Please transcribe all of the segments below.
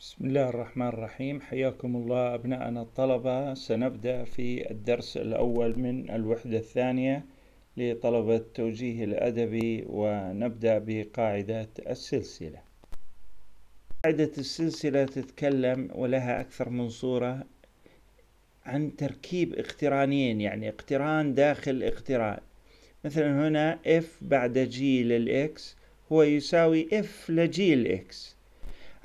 بسم الله الرحمن الرحيم حياكم الله أبناءنا الطلبة سنبدأ في الدرس الأول من الوحدة الثانية لطلبة التوجيه الأدبي ونبدأ بقاعدة السلسلة قاعدة السلسلة تتكلم ولها أكثر من صورة عن تركيب اقترانين يعني اقتران داخل اقتران مثلا هنا F بعد G للإكس هو يساوي F لجي الإكس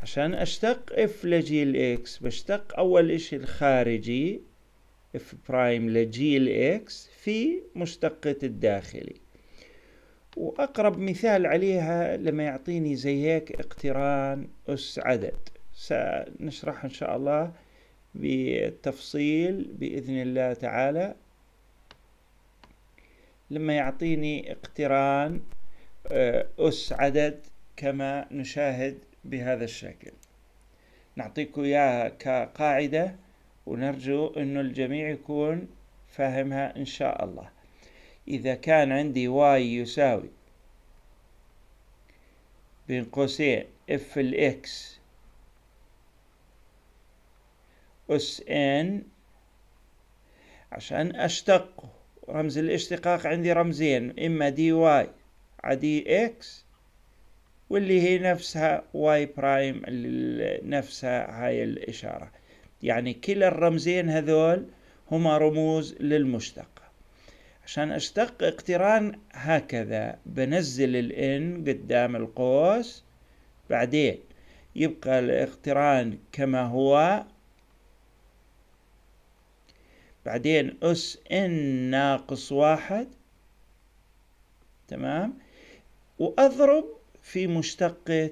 عشان اشتق اف لجي الاكس بشتق اول اشي الخارجي اف برايم لجي الاكس في مشتقة الداخلي واقرب مثال عليها لما يعطيني زي هيك اقتران اس عدد سنشرح ان شاء الله بالتفصيل باذن الله تعالى لما يعطيني اقتران آه، اس عدد كما نشاهد بهذا الشكل نعطيكم إياها كقاعدة ونرجو أنه الجميع يكون فاهمها إن شاء الله إذا كان عندي واي يساوي بين قوسين اف الاكس اس ان عشان اشتق رمز الاشتقاق عندي رمزين اما دي واي على اكس واللي هي نفسها واي برايم نفسها هاي الإشارة يعني كلا الرمزين هذول هما رموز للمشتقة عشان أشتق اقتران هكذا بنزل الإن قدام القوس بعدين يبقى الاقتران كما هو بعدين أس إن ناقص واحد تمام وأضرب في مشتقة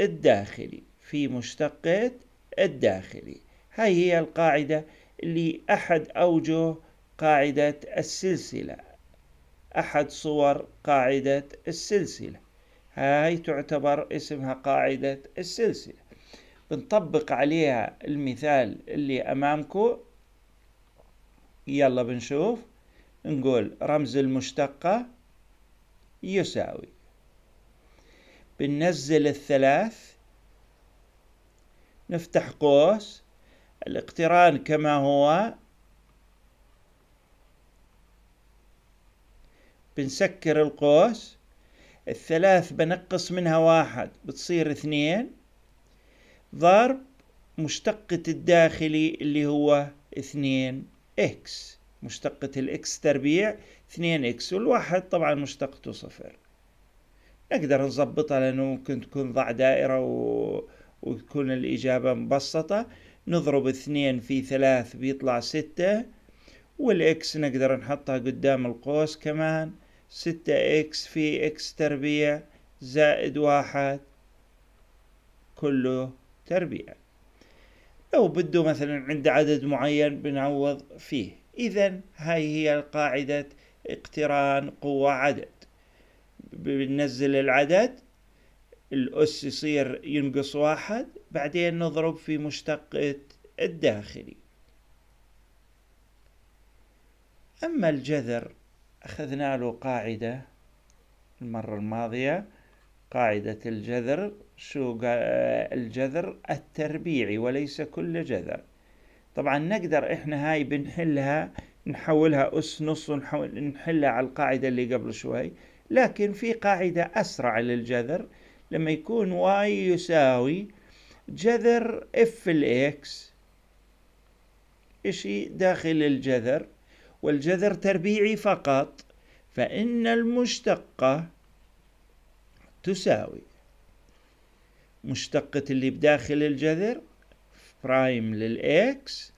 الداخلي في مشتقة الداخلي هاي هي القاعدة اللي أحد أوجه قاعدة السلسلة أحد صور قاعدة السلسلة هاي تعتبر اسمها قاعدة السلسلة بنطبق عليها المثال اللي أمامكم يلا بنشوف نقول رمز المشتقة يساوي بننزل الثلاث نفتح قوس الاقتران كما هو بنسكر القوس الثلاث بنقص منها واحد بتصير اثنين ضرب مشتقة الداخلي اللي هو اثنين اكس مشتقة الاكس تربيع اثنين اكس والواحد طبعا مشتقته صفر نقدر نظبطها لأنه ممكن تكون ضع دائرة و... وتكون الإجابة مبسطة نضرب اثنين في ثلاث بيطلع ستة والإكس نقدر نحطها قدام القوس كمان ستة إكس في إكس تربيع زائد واحد كله تربيع لو بده مثلا عند عدد معين بنعوض فيه إذا هاي هي قاعدة اقتران قوة عدد بننزل العدد الأس يصير ينقص واحد بعدين نضرب في مشتقة الداخلي أما الجذر أخذنا له قاعدة المرة الماضية قاعدة الجذر شو الجذر التربيعي وليس كل جذر طبعا نقدر احنا هاي بنحلها نحولها أس نص ونحولها على القاعدة اللي قبل شوي لكن في قاعدة أسرع للجذر لما يكون واي يساوي جذر اف الاكس اشي داخل الجذر والجذر تربيعي فقط فإن المشتقة تساوي مشتقة اللي بداخل الجذر برايم للإكس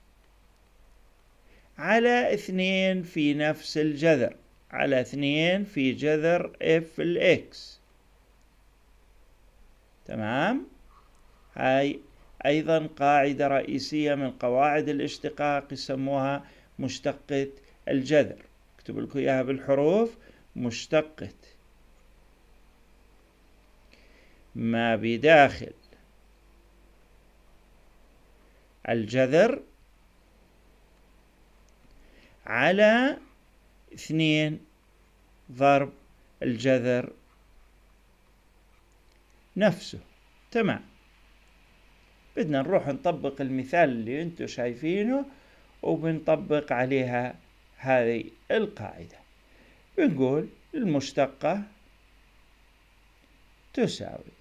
على اثنين في نفس الجذر على اثنين في جذر اف الاكس تمام هاي أيضا قاعدة رئيسية من قواعد الاشتقاق يسموها مشتقة الجذر اكتب لكم إياها بالحروف مشتقة ما بداخل الجذر على اثنين ضرب الجذر نفسه تمام بدنا نروح نطبق المثال اللي انتو شايفينه وبنطبق عليها هذه القاعدة بنقول المشتقة تساوي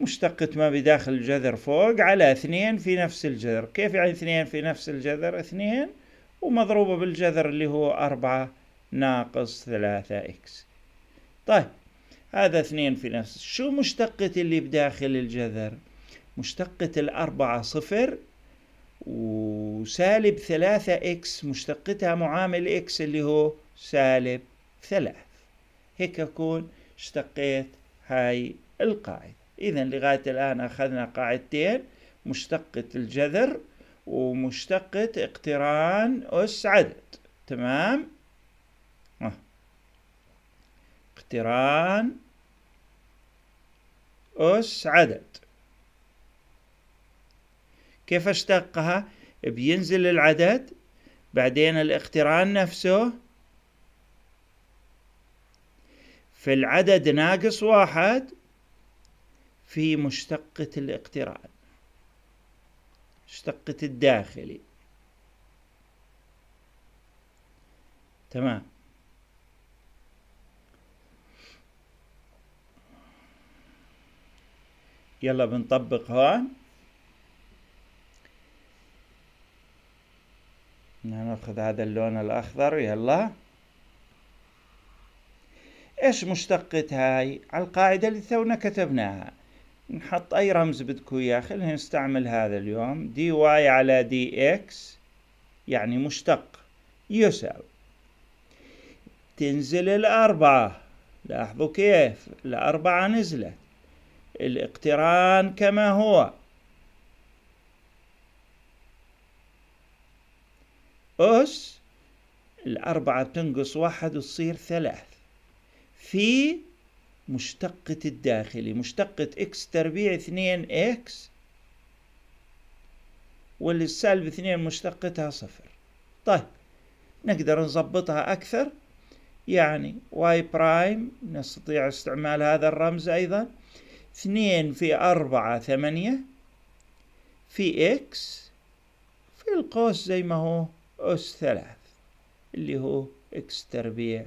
مشتقة ما بداخل الجذر فوق على اثنين في نفس الجذر كيف يعني اثنين في نفس الجذر اثنين ومضروبة بالجذر اللي هو أربعة ناقص ثلاثة إكس طيب هذا اثنين في نفس شو مشتقة اللي بداخل الجذر مشتقة الأربعة صفر وسالب ثلاثة إكس مشتقتها معامل إكس اللي هو سالب ثلاث هيك أكون اشتقيت هاي القاعدة إذا لغاية الآن أخذنا قاعدتين مشتقة الجذر ومشتقة اقتران أس عدد تمام اقتران أس عدد كيف اشتقها بينزل العدد بعدين الاقتران نفسه في العدد ناقص واحد في مشتقة الاقتران مشتقة الداخلي تمام يلا بنطبق هون ناخذ هذا اللون الاخضر يلا ايش مشتقة هاي على القاعدة اللي تونا كتبناها نحط اي رمز بدكو اياه خلينا نستعمل هذا اليوم دي واي على دي اكس يعني مشتق يساوي تنزل الأربعة لاحظوا كيف الأربعة نزلت الاقتران كما هو أس الأربعة تنقص واحد وتصير ثلاث في مشتقة الداخلي مشتقة إكس تربيع اثنين إكس واللي السالب اثنين مشتقتها صفر طيب نقدر نظبطها أكثر يعني واي برايم نستطيع استعمال هذا الرمز أيضا اثنين في أربعة ثمانية في إكس في القوس زي ما هو أس ثلاث اللي هو إكس تربيع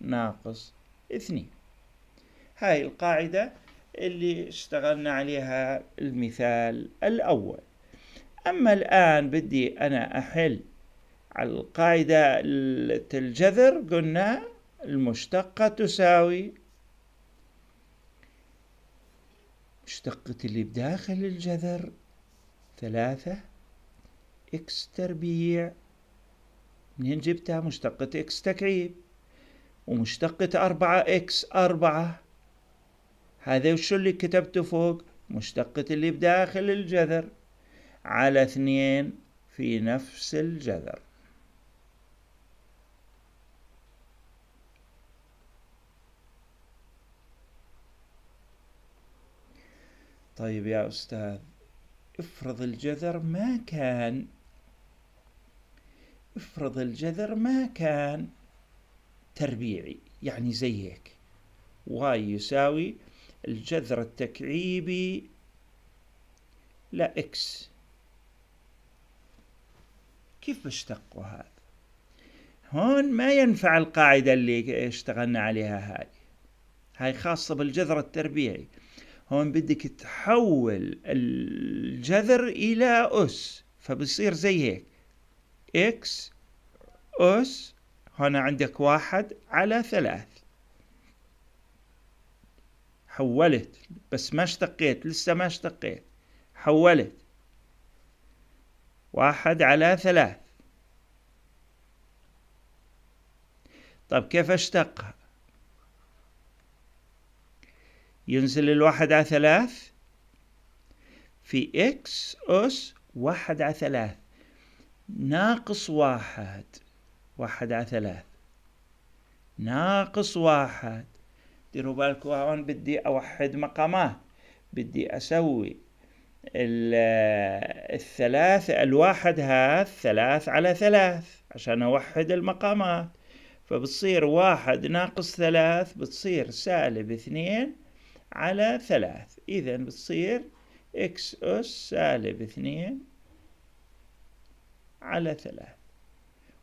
ناقص اثنين هاي القاعدة اللي اشتغلنا عليها المثال الأول أما الآن بدي أنا أحل على القاعدة الجذر قلنا المشتقة تساوي اشتقة اللي بداخل الجذر ثلاثة إكس تربيع منين جبتها مشتقة إكس تكعيب ومشتقة أربعة إكس أربعة هذا وشو اللي كتبته فوق مشتقة اللي بداخل الجذر على اثنين في نفس الجذر طيب يا أستاذ افرض الجذر ما كان افرض الجذر ما كان تربيعي يعني زي هيك واي يساوي الجذر التكعيبي لا اكس كيف بشتقوا هذا هون ما ينفع القاعدة اللي اشتغلنا عليها هاي هاي خاصة بالجذر التربيعي هون بدك تحول الجذر إلى أس فبصير زي هيك إكس أس هنا عندك واحد على ثلاث حولت بس ما اشتقيت لسه ما اشتقيت حولت واحد على ثلاث طب كيف اشتق ينزل الواحد على ثلاث في إكس أس واحد على ثلاث ناقص واحد واحد على ثلاث ناقص واحد ديروا بالكم هون بدي أوحد مقامات بدي أسوي آه، الثلاث الواحد هذا ثلاث على ثلاث عشان أوحد المقامات فبتصير واحد ناقص ثلاث بتصير سالب اثنين على ثلاث إذا بتصير إكس أس سالب اثنين على ثلاث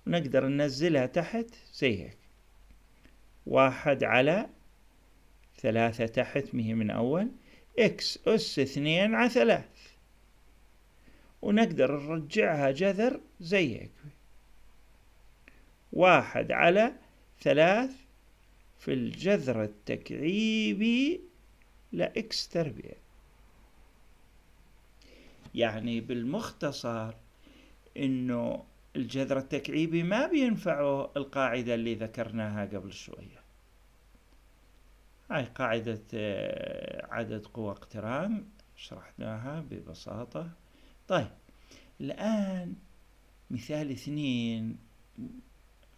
ونقدر ننزلها تحت زي هيك واحد على ثلاثة تحت مهي من أول إكس أس اثنين على ثلاث ونقدر نرجعها جذر زي هيك واحد على ثلاث في الجذر التكعيبي لإكس تربيع يعني بالمختصر انه الجذر التكعيبي ما بينفعه القاعدة اللي ذكرناها قبل شوية هاي قاعدة آه، عدد قوى اقتران شرحناها ببساطة طيب الآن مثال اثنين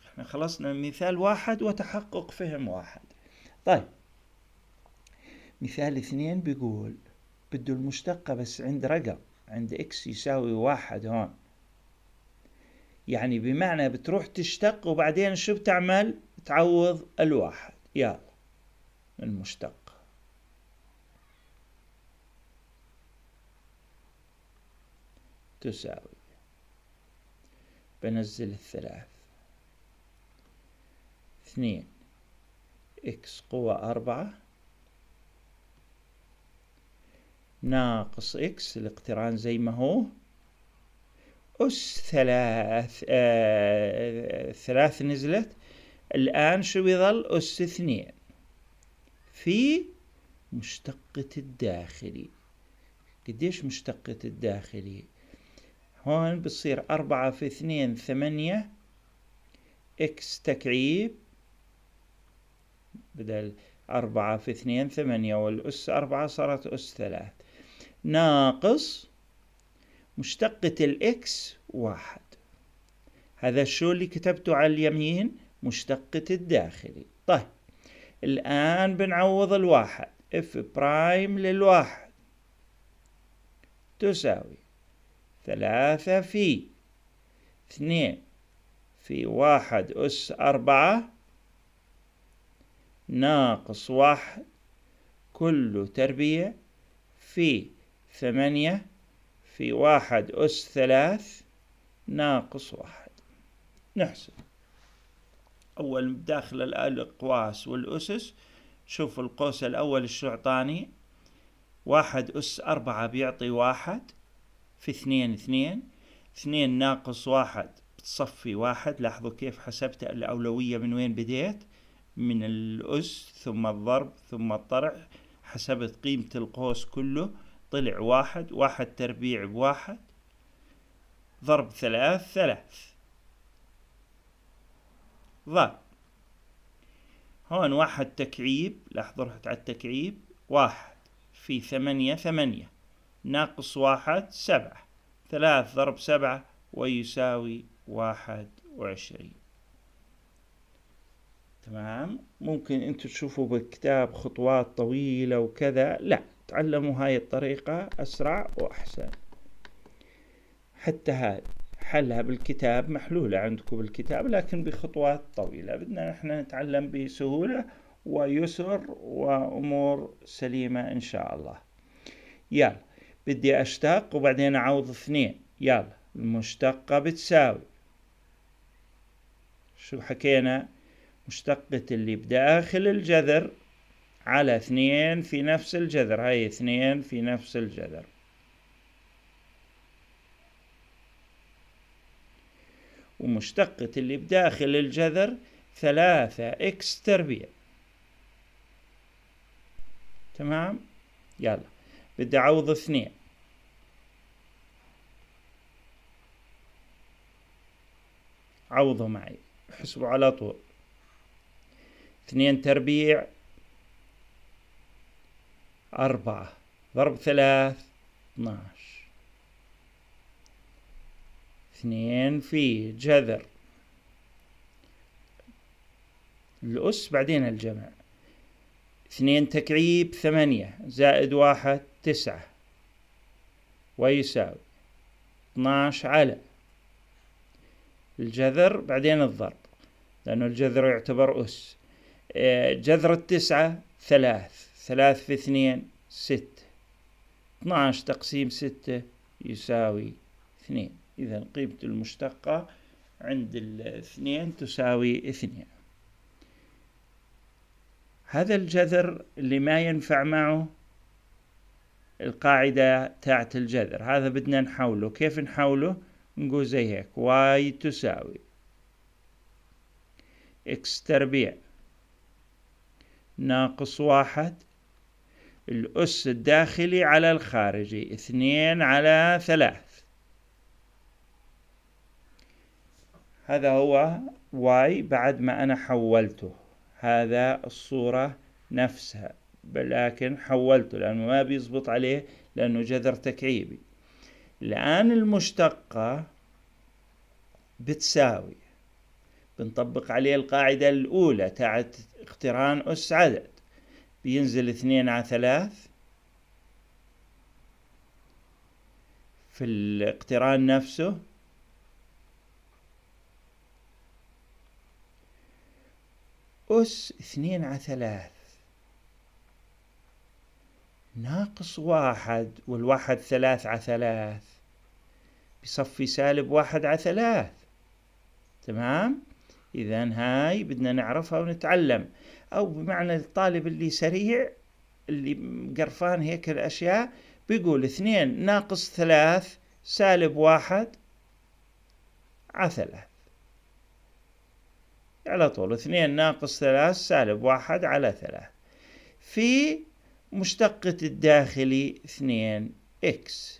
احنا خلصنا من مثال واحد وتحقق فهم واحد طيب مثال اثنين بيقول بده المشتقة بس عند رقم عند اكس يساوي واحد هون يعني بمعنى بتروح تشتق وبعدين شو بتعمل تعوض الواحد يلا المشتق تساوي بنزل الثلاث اثنين اكس قوة أربعة ناقص إكس الاقتران زي ما هو أس ثلاث آه ثلاث نزلت الآن شو بيظل أس اثنين في مشتقة الداخلي قديش مشتقة الداخلي هون بتصير أربعة في اثنين ثمانية إكس تكعيب بدل أربعة في اثنين ثمانية والأس أربعة صارت أس ثلاث ناقص مشتقة الإكس واحد هذا شو اللي كتبته على اليمين مشتقة الداخلي طيب الآن بنعوض الواحد اف برايم للواحد تساوي ثلاثة في اثنين في واحد أس أربعة ناقص واحد كله تربيع في ثمانية في واحد أس ثلاث ناقص واحد نحسب أول داخل الأقواس والأسس شوف القوس الأول الشعطاني واحد أس أربعة بيعطي واحد في اثنين اثنين اثنين ناقص واحد بتصفي واحد لاحظوا كيف حسبت الأولوية من وين بديت من الأس ثم الضرب ثم الطرع حسبت قيمة القوس كله طلع واحد واحد تربيع بواحد ضرب ثلاث ثلاث ضرب هون واحد تكعيب لحظة رحت على التكعيب واحد في ثمانية ثمانية ناقص واحد سبعة ثلاث ضرب سبعة ويساوي واحد وعشرين تمام ممكن انتو تشوفوا بكتاب خطوات طويلة وكذا لا تعلموا هاي الطريقة أسرع وأحسن حتى هاي حلها بالكتاب محلولة عندكم بالكتاب لكن بخطوات طويلة بدنا نحن نتعلم بسهولة ويسر وأمور سليمة إن شاء الله يلا بدي أشتق وبعدين أعوض اثنين يلا المشتقة بتساوي شو حكينا مشتقة اللي بداخل الجذر على اثنين في نفس الجذر هاي اثنين في نفس الجذر ومشتقة اللي بداخل الجذر ثلاثة اكس تربيع تمام يلا بدي اعوض اثنين عوضوا معي حسبوا على طول اثنين تربيع أربعة ضرب ثلاث اثناش اثنين في جذر الأس بعدين الجمع اثنين تكعيب ثمانية زائد واحد تسعة ويساوي اثناش على الجذر بعدين الضرب لأنه الجذر يعتبر أس آه، جذر التسعة ثلاث ثلاث في اثنين ستة اتناش تقسيم ستة يساوي اثنين إذا قيمة المشتقة عند الاثنين تساوي اثنين هذا الجذر اللي ما ينفع معه القاعدة تاعت الجذر هذا بدنا نحوله كيف نحوله نقول زي هيك واي تساوي اكس تربيع ناقص واحد الأس الداخلي على الخارجي اثنين على ثلاث هذا هو واي بعد ما أنا حولته هذا الصورة نفسها لكن حولته لأنه ما بيزبط عليه لأنه جذر تكعيبي الآن المشتقة بتساوي بنطبق عليه القاعدة الأولى تاعت اقتران أس عدد بينزل اثنين على ثلاث في الاقتران نفسه أس اثنين على ثلاث ناقص واحد والواحد ثلاث على ثلاث بصفي سالب واحد على ثلاث تمام إذا هاي بدنا نعرفها ونتعلم أو بمعنى الطالب اللي سريع اللي مقرفان هيك الأشياء بيقول اثنين ناقص ثلاث سالب واحد على ثلاث على طول اثنين ناقص ثلاث سالب واحد على ثلاث في مشتقة الداخلي اثنين اكس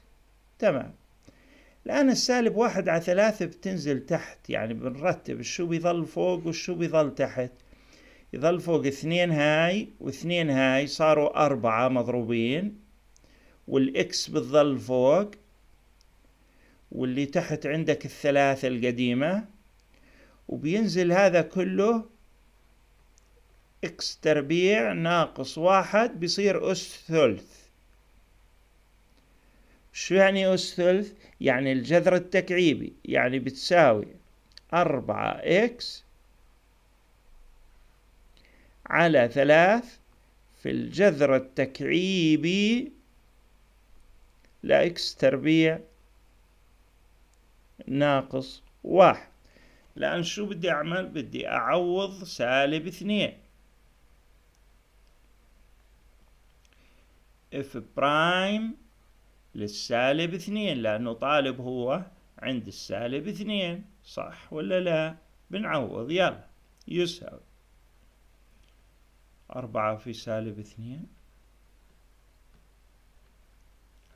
تمام الآن السالب واحد على ثلاثة بتنزل تحت يعني بنرتب شو بيظل فوق وشو بيظل تحت يظل فوق اثنين هاي واثنين هاي صاروا أربعة مضروبين والإكس بتظل فوق واللي تحت عندك الثلاثة القديمة وبينزل هذا كله إكس تربيع ناقص واحد بيصير أس ثلث شو يعني أس ثلث؟ يعني الجذر التكعيبي يعني بتساوي أربعة إكس على ثلاث في الجذر التكعيبي لإكس تربيع ناقص واحد لأن شو بدي أعمل؟ بدي أعوض سالب اثنين اف برايم للسالب اثنين لأنه طالب هو عند السالب اثنين صح ولا لا؟ بنعوض يلا يساوي أربعة في سالب اثنين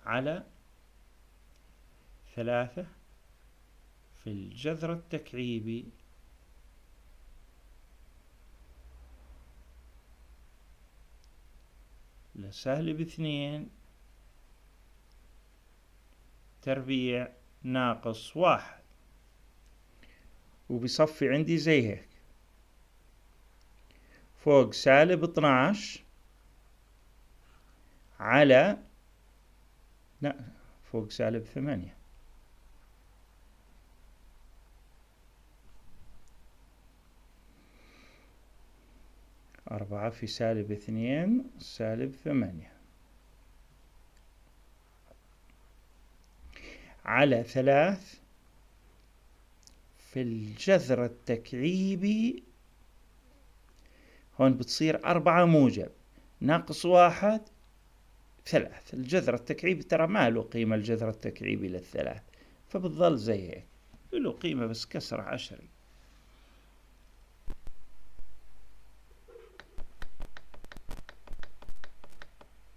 على ثلاثة في الجذر التكعيبي لسالب اثنين تربيع ناقص واحد وبصفي عندي زي هيك فوق سالب 12 على لا فوق سالب 8 أربعة في سالب اثنين سالب ثمانية على ثلاث في الجذر التكعيبي هون بتصير أربعة موجب ناقص واحد ثلاث الجذر التكعيبي ترى ما له قيمة الجذر التكعيبي للثلاث فبتظل زي هيك له قيمة بس كسر عشري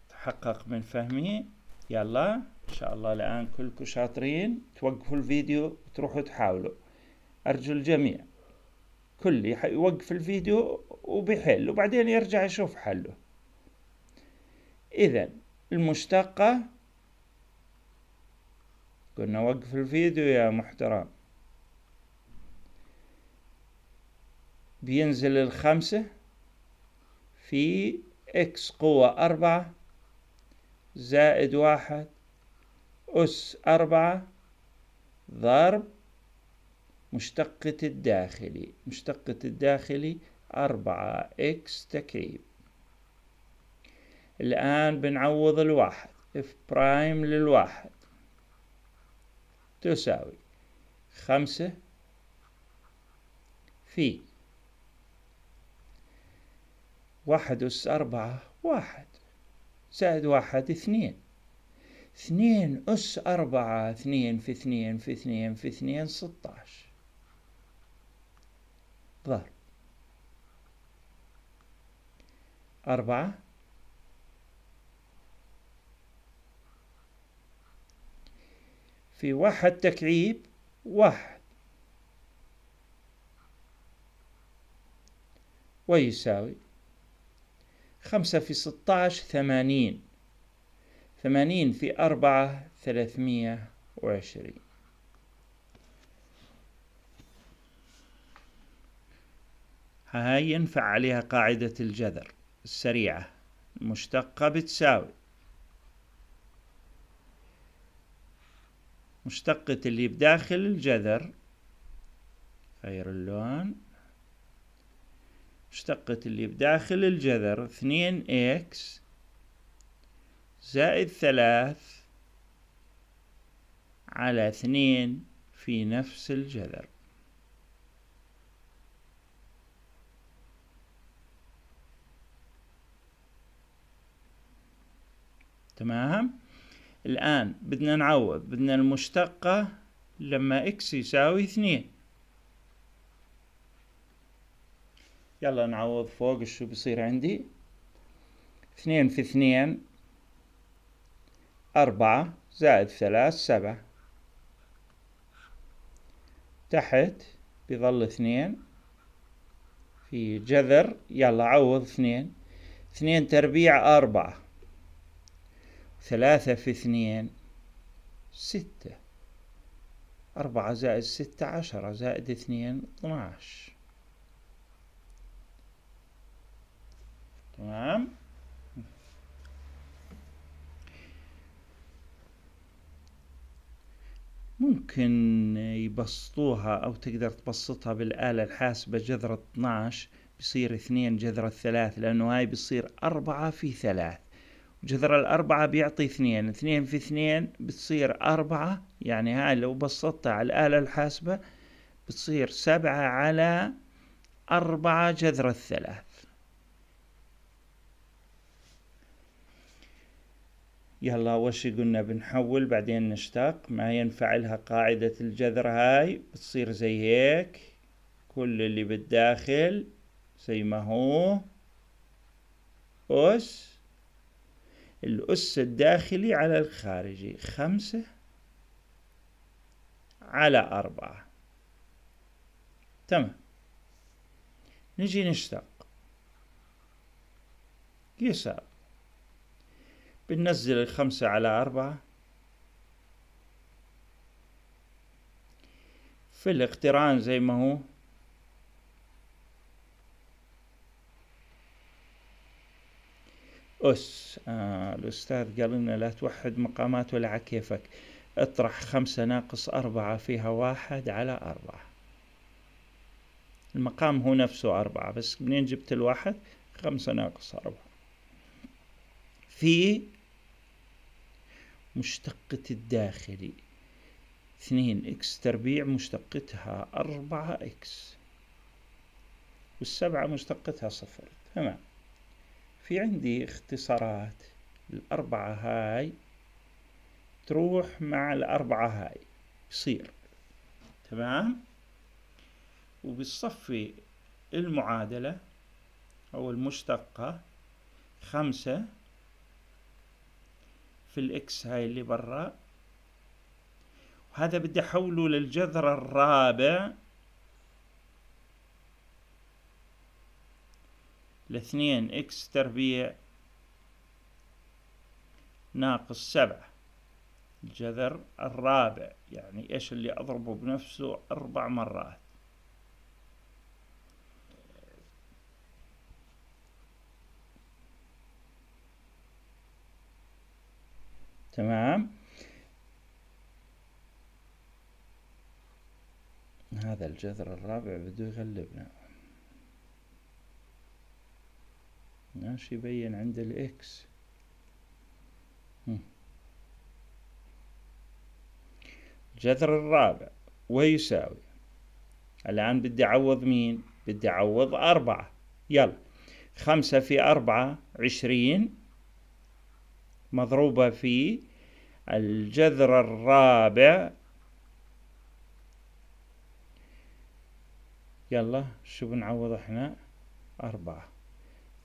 تحقق من فهمي يلا ان شاء الله الان كلكم شاطرين توقفوا الفيديو وتروحوا تحاولوا ارجو الجميع كل يوقف الفيديو وبحل وبعدين يرجع يشوف حله إذا المشتقة قلنا وقف الفيديو يا محترم بينزل الخمسة في إكس قوة أربعة زائد واحد أس أربعة ضرب مشتقة الداخلي مشتقة الداخلي أربعة إكس تكعيب الآن بنعوض الواحد إف برايم للواحد تساوي خمسة في واحد أس أربعة واحد زائد واحد اثنين اثنين أس أربعة اثنين في اثنين في اثنين في اثنين ستاش ظهر أربعة في واحد تكعيب واحد ويساوي خمسة في ستاعش ثمانين ثمانين في أربعة ثلاثمية وعشرين هاي ينفع عليها قاعدة الجذر السريعة المشتقة بتساوي مشتقة اللي بداخل الجذر غير اللون مشتقة اللي بداخل الجذر اثنين اكس زائد ثلاث على اثنين في نفس الجذر تمام الآن بدنا نعوض بدنا المشتقة لما إكس يساوي اثنين يلا نعوض فوق شو بصير عندي اثنين في اثنين أربعة زائد ثلاث سبعة تحت بظل اثنين في جذر يلا عوض اثنين اثنين تربيع أربعة ثلاثة في اثنين ستة أربعة زائد ستة عشرة زائد اثنين اثناش تمام ممكن يبسطوها أو تقدر تبسطها بالآلة الحاسبة جذر 12 بصير 2 جذر الثلاث لأنه هاي بصير 4 في 3 جذر الأربعة بيعطي اثنين اثنين في اثنين بتصير أربعة يعني هاي لو بسطتها على الآلة الحاسبة بتصير سبعة على أربعة جذر الثلاث يلا أول شي قلنا بنحول بعدين نشتق ما ينفع لها قاعدة الجذر هاي بتصير زي هيك كل اللي بالداخل زي ما هو أس الأس الداخلي على الخارجي خمسة على أربعة تمام نجي نشتق يسار بننزل الخمسة على أربعة في الاقتران زي ما هو أس آه الأستاذ قال لنا لا توحد مقامات ولا عكيفك اطرح خمسة ناقص أربعة فيها واحد على أربعة المقام هو نفسه أربعة بس منين جبت الواحد خمسة ناقص أربعة في مشتقة الداخلي اثنين إكس تربيع مشتقتها أربعة إكس والسبعة مشتقتها صفر تمام في عندي اختصارات الأربعة هاي تروح مع الأربعة هاي يصير تمام وبتصفي المعادلة أو المشتقة خمسة في الإكس هاي اللي برا وهذا بدي أحوله للجذر الرابع الاثنين إكس تربيع ناقص سبعة الجذر الرابع يعني إيش اللي أضربه بنفسه أربع مرات تمام هذا الجذر الرابع بده يغلبنا ناش يبين عند الاكس الجذر الرابع ويساوي الآن بدي أعوض مين؟ بدي أعوض أربعة يلا خمسة في أربعة عشرين مضروبة في الجذر الرابع يلا شو بنعوض احنا أربعة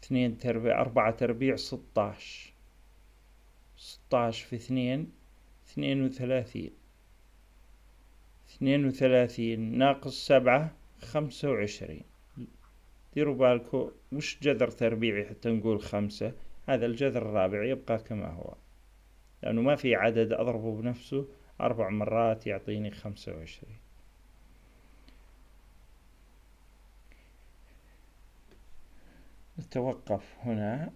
اثنين تربيع أربعة تربيع ستاش ستاش في اثنين اثنين وثلاثين اثنين وثلاثين ناقص سبعة خمسة وعشرين ديروا بالكو مش جذر تربيعي حتى نقول خمسة هذا الجذر الرابع يبقى كما هو لأنه ما في عدد أضربه بنفسه أربع مرات يعطيني خمسة وعشرين نتوقف هنا